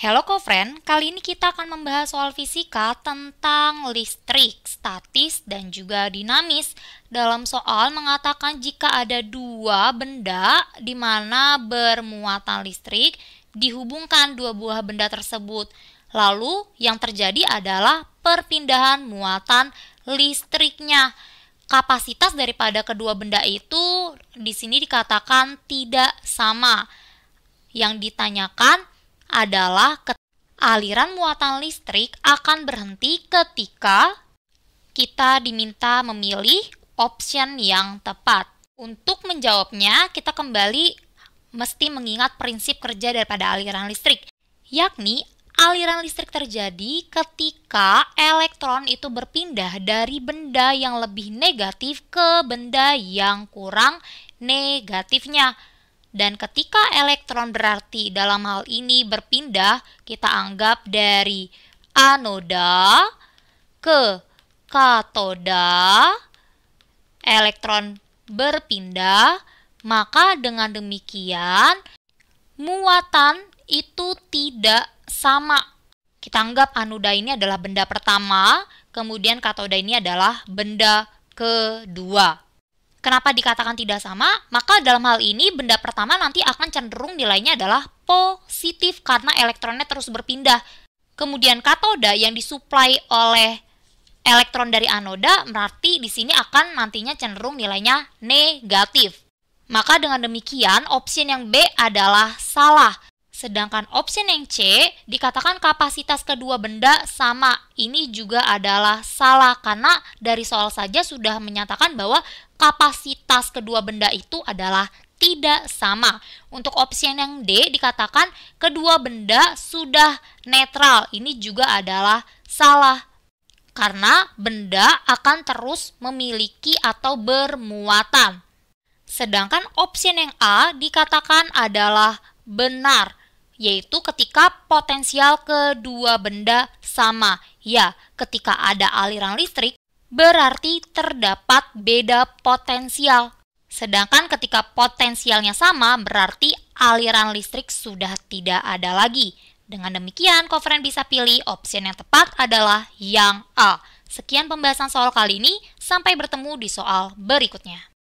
Hello co-friend, kali ini kita akan membahas soal fisika tentang listrik, statis, dan juga dinamis. Dalam soal mengatakan jika ada dua benda di mana bermuatan listrik dihubungkan dua buah benda tersebut. Lalu yang terjadi adalah perpindahan muatan listriknya. Kapasitas daripada kedua benda itu di sini dikatakan tidak sama. Yang ditanyakan adalah aliran muatan listrik akan berhenti ketika kita diminta memilih option yang tepat. Untuk menjawabnya, kita kembali mesti mengingat prinsip kerja daripada aliran listrik, yakni aliran listrik terjadi ketika elektron itu berpindah dari benda yang lebih negatif ke benda yang kurang negatifnya. Dan ketika elektron berarti dalam hal ini berpindah, kita anggap dari anoda ke katoda elektron berpindah, maka dengan demikian muatan itu tidak sama. Kita anggap anoda ini adalah benda pertama, kemudian katoda ini adalah benda kedua. Kenapa dikatakan tidak sama? Maka dalam hal ini benda pertama nanti akan cenderung nilainya adalah positif karena elektronnya terus berpindah. Kemudian katoda yang disuplai oleh elektron dari anoda berarti di sini akan nantinya cenderung nilainya negatif. Maka dengan demikian opsi yang B adalah salah Sedangkan opsi yang C dikatakan kapasitas kedua benda sama. Ini juga adalah salah karena dari soal saja sudah menyatakan bahwa kapasitas kedua benda itu adalah tidak sama. Untuk opsi yang D dikatakan kedua benda sudah netral. Ini juga adalah salah. Karena benda akan terus memiliki atau bermuatan. Sedangkan opsi yang A dikatakan adalah benar yaitu ketika potensial kedua benda sama. Ya, ketika ada aliran listrik, berarti terdapat beda potensial. Sedangkan ketika potensialnya sama, berarti aliran listrik sudah tidak ada lagi. Dengan demikian, kofren bisa pilih opsi yang tepat adalah yang A. Sekian pembahasan soal kali ini, sampai bertemu di soal berikutnya.